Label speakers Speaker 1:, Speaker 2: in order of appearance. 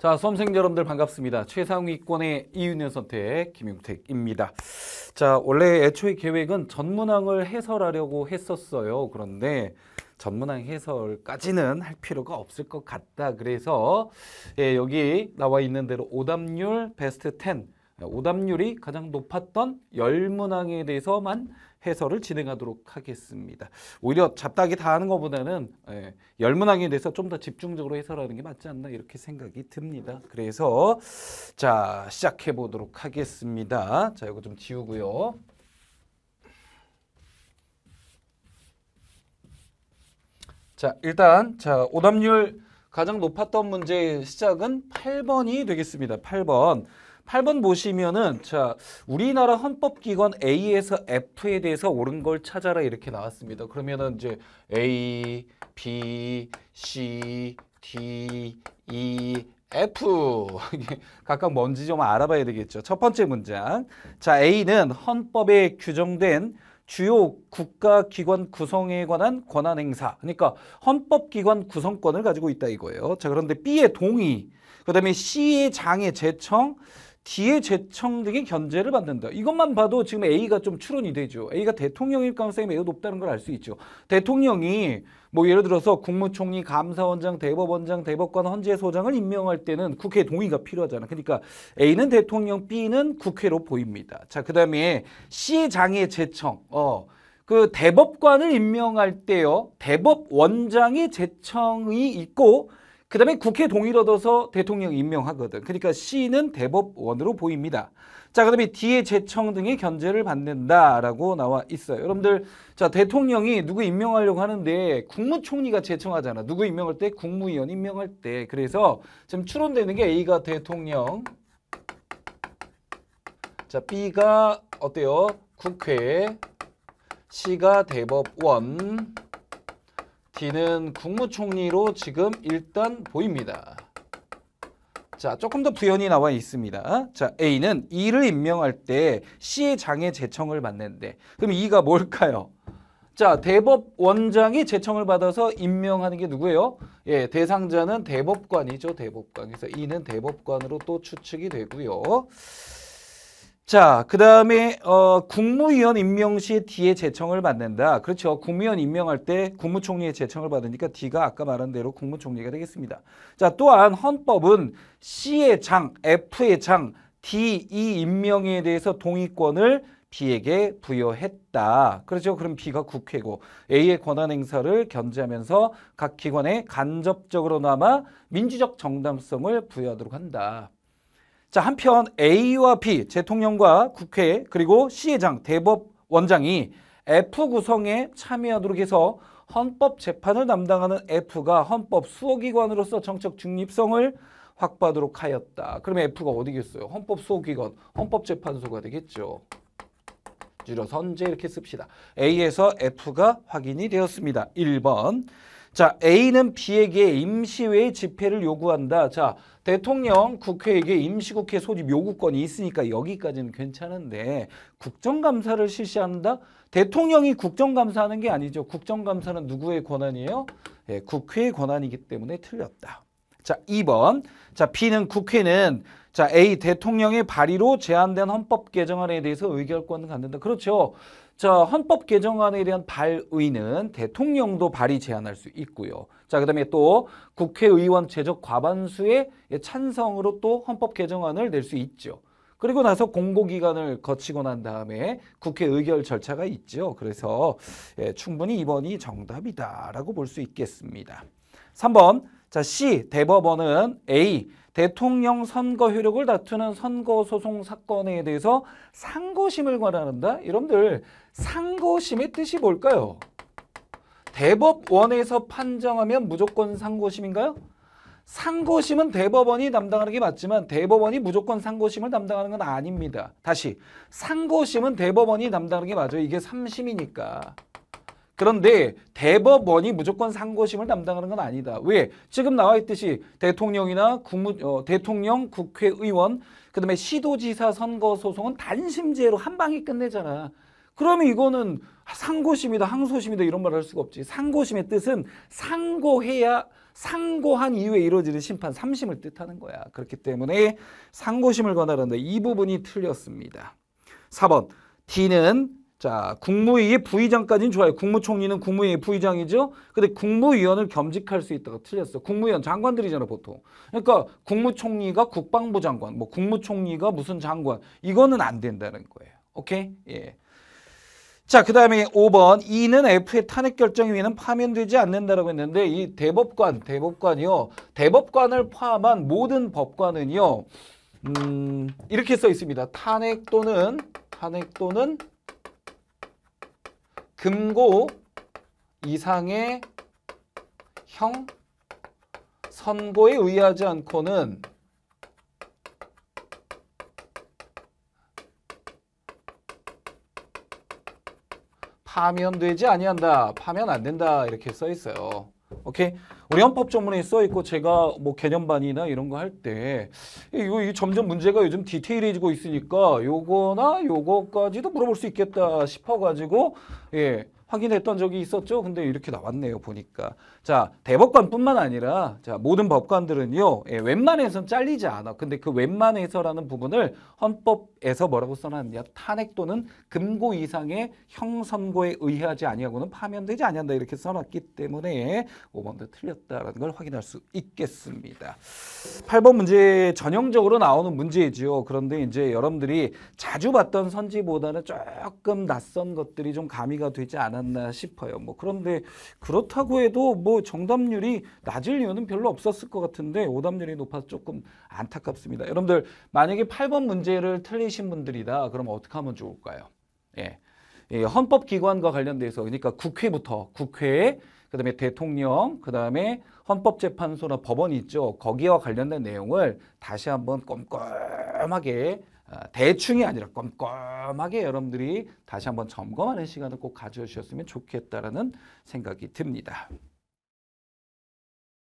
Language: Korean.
Speaker 1: 자, 수험생 여러분들 반갑습니다. 최상위권의 이윤현 선택 김용택입니다. 자, 원래 애초에 계획은 전문항을 해설하려고 했었어요. 그런데 전문항 해설까지는 할 필요가 없을 것 같다. 그래서 예, 여기 나와 있는 대로 오답률 베스트 10 오답률이 가장 높았던 열문항에 대해서만 해설을 진행하도록 하겠습니다. 오히려 잡다하게 다 하는 것보다는 예, 열문항에 대해서 좀 더 집중적으로 해설하는 게 맞지 않나 이렇게 생각이 듭니다. 그래서 자 시작해 보도록 하겠습니다. 자 이거 좀 지우고요. 자 일단 자 오답률 가장 높았던 문제의 시작은 8번이 되겠습니다. 8번. 8번 보시면은 자 우리나라 헌법기관 A에서 F에 대해서 옳은 걸 찾아라 이렇게 나왔습니다. 그러면은 이제 A, B, C, D, E, F 각각 뭔지 좀 알아봐야 되겠죠. 첫 번째 문장 자 A는 헌법에 규정된 주요 국가기관 구성에 관한 권한 행사 그러니까 헌법기관 구성권을 가지고 있다 이거예요. 자 그런데 B의 동의 그 다음에 C의 장애 제청 뒤에 재청 등이 견제를 받는다. 이것만 봐도 지금 A가 좀 추론이 되죠. A가 대통령일 가능성이 매우 높다는 걸 알 수 있죠. 대통령이 뭐 예를 들어서 국무총리, 감사원장, 대법원장, 대법관, 헌재 소장을 임명할 때는 국회 동의가 필요하잖아. 그러니까 A는 대통령, B는 국회로 보입니다. 자, 그다음에 C 장의 재청. 어. 그 대법관을 임명할 때요. 대법원장이 재청이 있고 그 다음에 국회 동의를 얻어서 대통령 임명하거든. 그러니까 C는 대법원으로 보입니다. 자, 그 다음에 D의 재청 등의 견제를 받는다라고 나와 있어요. 여러분들, 자, 대통령이 누구 임명하려고 하는데 국무총리가 재청하잖아. 누구 임명할 때? 국무위원 임명할 때. 그래서 지금 추론되는 게 A가 대통령. 자, B가 어때요? 국회. C가 대법원. 기는 국무총리로 지금 일단 보입니다. 자, 조금 더 부연이 나와 있습니다. 자, A는 E를 임명할 때 C의 장의 제청을 받는데 그럼 E가 뭘까요? 자, 대법원장이 제청을 받아서 임명하는 게 누구예요? 예, 대상자는 대법관이죠, 대법관. 그래서 E는 대법관으로 또 추측이 되고요. 자, 그 다음에 어, 국무위원 임명 시 D의 제청을 받는다. 그렇죠. 국무위원 임명할 때 국무총리의 제청을 받으니까 D가 아까 말한 대로 국무총리가 되겠습니다. 자, 또한 헌법은 C의 장, F의 장, D, E 임명에 대해서 동의권을 B에게 부여했다. 그렇죠. 그럼 B가 국회고 A의 권한 행사를 견제하면서 각 기관에 간접적으로나마 민주적 정당성을 부여하도록 한다. 자, 한편 A와 B, 대통령과 국회, 그리고 시의장 대법원장이 F 구성에 참여하도록 해서 헌법 재판을 담당하는 F가 헌법 수호기관으로서 정책 중립성을 확보하도록 하였다. 그러면 F가 어디겠어요? 헌법 수호기관, 헌법재판소가 되겠죠. 줄여 선제 이렇게 씁시다. A에서 F가 확인이 되었습니다. 1번. 자, A는 B에게 임시회 의 집회를 요구한다. 자, 대통령 국회에게 임시국회 소집 요구권이 있으니까 여기까지는 괜찮은데 국정감사를 실시한다? 대통령이 국정감사하는 게 아니죠. 국정감사는 누구의 권한이에요? 예, 국회의 권한이기 때문에 틀렸다. 자, 2번. 자, B는 국회는 자, A 대통령의 발의로 제한된 헌법 개정안에 대해서 의결권을 갖는다. 그렇죠. 자, 헌법 개정안에 대한 발의는 대통령도 발의 제한할수 있고요. 자, 그다음에 또 국회의원 제적 과반수의 찬성으로 또 헌법 개정안을 낼 수 있죠. 그리고 나서 공고기간을 거치고 난 다음에 국회 의결 절차가 있죠. 그래서 예, 충분히 이번이 정답이다라고 볼 수 있겠습니다. 3번 자, C 대법원은 A 대통령 선거 효력을 다투는 선거 소송 사건에 대해서 상고심을 관한한다. 여러분들 상고심의 뜻이 뭘까요? 대법원에서 판정하면 무조건 상고심인가요? 상고심은 대법원이 담당하는 게 맞지만 대법원이 무조건 상고심을 담당하는 건 아닙니다. 다시 상고심은 대법원이 담당하는 게 맞아요. 이게 삼심이니까 그런데 대법원이 무조건 상고심을 담당하는 건 아니다. 왜? 지금 나와 있듯이 대통령이나 국무, 어, 대통령, 국회의원, 그 다음에 시도지사 선거 소송은 단심제로 한 방에 끝내잖아. 그러면 이거는 상고심이다, 항소심이다 이런 말할 수가 없지. 상고심의 뜻은 상고해야 상고한 이후에 이루어지는 심판 삼심을 뜻하는 거야. 그렇기 때문에 상고심을 관할는데이 부분이 틀렸습니다. 4번 D는 자, 국무위의 부의장까지는 좋아요. 국무총리는 국무위의 부의장이죠. 근데 국무위원을 겸직할 수 있다가 틀렸어. 국무위원 장관들이잖아, 보통. 그러니까 국무총리가 국방부 장관, 뭐 국무총리가 무슨 장관. 이거는 안 된다는 거예요. 오케이? 예. 자, 그 다음에 5번. 이는 F의 탄핵 결정위에는 파면되지 않는다라고 했는데, 이 대법관, 대법관이요. 대법관을 포함한 모든 법관은요, 음, 이렇게 써 있습니다. 탄핵 또는, 탄핵 또는 금고 이상의 형 선고에 의하지 않고는 파면되지 아니한다. 파면 안 된다. 이렇게 써 있어요. 오케이. 우리 헌법 조문에 써 있고 제가 뭐 개념반이나 이런 거 할 때 이거 점점 문제가 요즘 디테일해지고 있으니까 요거나 요거까지도 물어볼 수 있겠다 싶어 가지고 예. 확인했던 적이 있었죠. 근데 이렇게 나왔네요. 보니까. 자, 대법관뿐만 아니라 자, 모든 법관들은요. 예, 웬만해선 잘리지 않아. 근데 그 웬만해서라는 부분을 헌법에서 뭐라고 써놨냐. 탄핵 또는 금고 이상의 형 선고에 의하지 아니하고는 파면되지 아니한다. 이렇게 써놨기 때문에 5번도 틀렸다라는 걸 확인할 수 있겠습니다. 8번 문제 전형적으로 나오는 문제이지요. 그런데 이제 여러분들이 자주 봤던 선지보다는 조금 낯선 것들이 좀 가미가 되지 않아 않았나 싶어요. 뭐 그런데 그렇다고 해도 뭐 정답률이 낮을 이유는 별로 없었을 것 같은데 오답률이 높아서 조금 안타깝습니다. 여러분들 만약에 8번 문제를 틀리신 분들이다. 그럼 어떻게 하면 좋을까요? 예. 예 헌법기관과 관련돼서 그러니까 국회부터 국회에 그다음에 대통령, 그다음에 헌법재판소나 법원이 있죠. 거기와 관련된 내용을 다시 한번 꼼꼼하게 어, 대충이 아니라 꼼꼼하게 여러분들이 다시 한번 점검하는 시간을 꼭 가져주셨으면 좋겠다라는 생각이 듭니다.